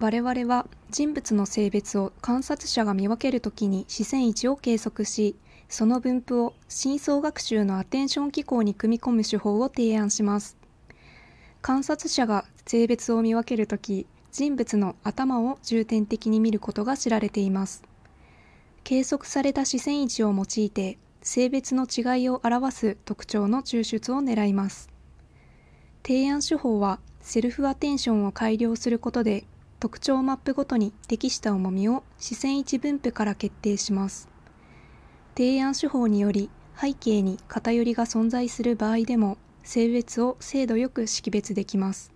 我々は人物の性別を観察者が見分けるときに視線位置を計測し、その分布を深層学習のアテンション機構に組み込む手法を提案します。観察者が性別を見分けるとき、人物の頭を重点的に見ることが知られています。計測された視線位置を用いて、性別の違いを表す特徴の抽出を狙います。提案手法はセルフアテンションを改良することで特徴マップごとに適した重みを視線位置分布から決定します。提案手法により背景に偏りが存在する場合でも性別を精度よく識別できます。